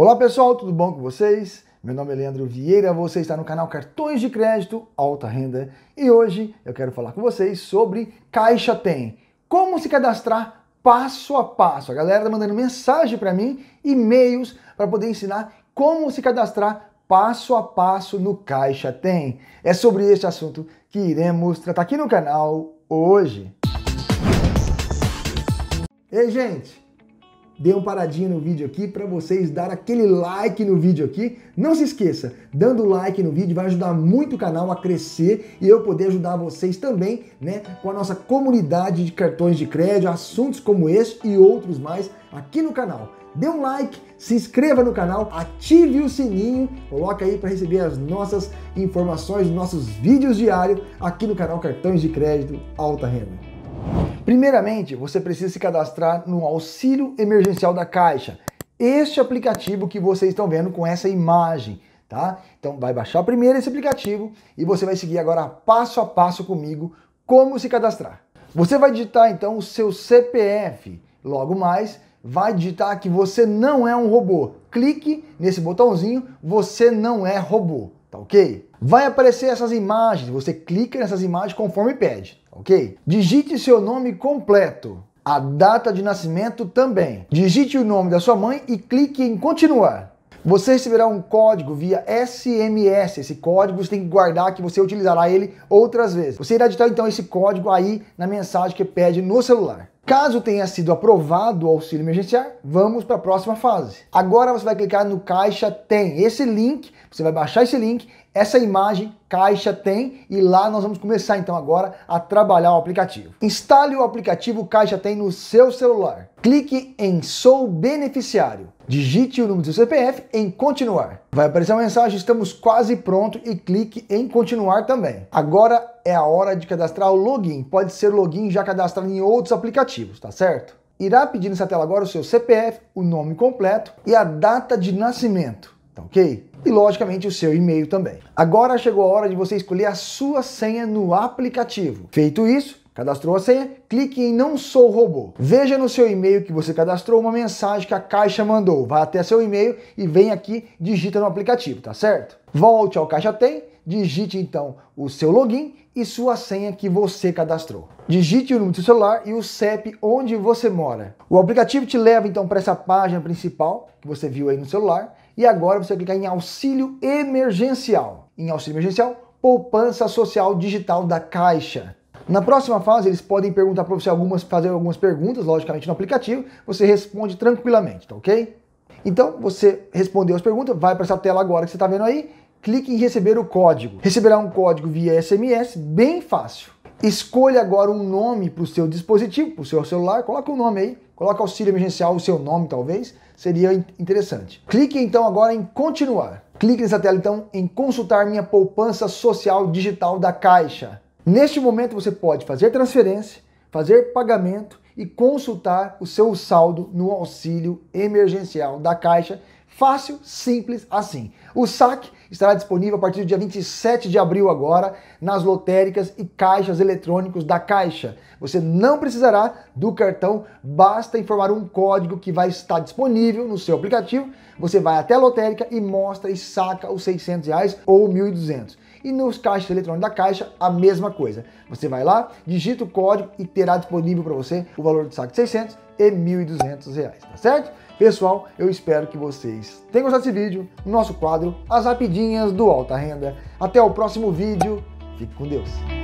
Olá pessoal, tudo bom com vocês? Meu nome é Leandro Vieira, você está no canal Cartões de Crédito Alta Renda e hoje eu quero falar com vocês sobre Caixa Tem. Como se cadastrar passo a passo. A galera tá mandando mensagem para mim, e-mails para poder ensinar como se cadastrar passo a passo no Caixa Tem. É sobre este assunto que iremos tratar aqui no canal hoje. Ei, gente, dê uma paradinha no vídeo aqui para vocês dar aquele like no vídeo aqui. Não se esqueça, dando like no vídeo vai ajudar muito o canal a crescer e eu poder ajudar vocês também, né, com a nossa comunidade de cartões de crédito, assuntos como esse e outros mais aqui no canal. Dê um like, se inscreva no canal, ative o sininho, coloca aí para receber as nossas informações, nossos vídeos diários aqui no canal Cartões de Crédito Alta Renda. Primeiramente, você precisa se cadastrar no Auxílio Emergencial da Caixa. Este aplicativo que vocês estão vendo com essa imagem, tá? Então vai baixar primeiro esse aplicativo e você vai seguir agora passo a passo comigo como se cadastrar. Você vai digitar então o seu CPF. Logo mais, vai digitar que você não é um robô. Clique nesse botãozinho, você não é robô tá ok? Vai aparecer essas imagens, você clica nessas imagens conforme pede, tá ok? Digite seu nome completo, a data de nascimento também. Digite o nome da sua mãe e clique em continuar. Você receberá um código via SMS. Esse código você tem que guardar que você utilizará ele outras vezes. Você irá digitar então esse código aí na mensagem que pede no celular. Caso tenha sido aprovado o auxílio emergencial, vamos para a próxima fase. Agora você vai clicar no Caixa Tem. Esse link, você vai baixar esse link, essa imagem Caixa Tem e lá nós vamos começar então agora a trabalhar o aplicativo. Instale o aplicativo Caixa Tem no seu celular. Clique em Sou Beneficiário. Digite o número do seu CPF em continuar. Vai aparecer uma mensagem, estamos quase pronto e clique em continuar também. Agora é a hora de cadastrar o login. Pode ser login já cadastrado em outros aplicativos, tá certo? Irá pedir nessa tela agora o seu CPF, o nome completo e a data de nascimento, tá ok? E logicamente o seu e-mail também. Agora chegou a hora de você escolher a sua senha no aplicativo. Feito isso, Cadastrou a senha? Clique em Não Sou Robô. Veja no seu e-mail que você cadastrou uma mensagem que a caixa mandou. Vá até seu e-mail e vem aqui, digita no aplicativo, tá certo? Volte ao Caixa Tem digite então o seu login e sua senha que você cadastrou. Digite o número do seu celular e o CEP onde você mora. O aplicativo te leva então para essa página principal que você viu aí no celular e agora você clicar em auxílio emergencial. Em auxílio emergencial, poupança social digital da Caixa. Na próxima fase, eles podem perguntar para você algumas, fazer algumas perguntas, logicamente no aplicativo, você responde tranquilamente, tá ok? Então, você respondeu as perguntas, vai para essa tela agora que você está vendo aí clique em receber o código. Receberá um código via SMS, bem fácil. Escolha agora um nome para o seu dispositivo, para o seu celular, coloca o um nome aí, coloca auxílio emergencial, o seu nome talvez, seria interessante. Clique então agora em continuar. Clique nessa tela então em consultar minha poupança social digital da Caixa. Neste momento você pode fazer transferência, fazer pagamento e consultar o seu saldo no auxílio emergencial da Caixa. Fácil, simples assim. O saque estará disponível a partir do dia 27 de abril agora nas lotéricas e caixas eletrônicos da Caixa. Você não precisará do cartão, basta informar um código que vai estar disponível no seu aplicativo. Você vai até a lotérica e mostra e saca os 600 reais ou 1.200. E nos caixas eletrônicos da Caixa, a mesma coisa. Você vai lá, digita o código e terá disponível para você o valor do saque de 600 e R$ 1.200, tá certo? Pessoal, eu espero que vocês tenham gostado desse vídeo, nosso quadro As Rapidinhas do Alta Renda. Até o próximo vídeo, fique com Deus!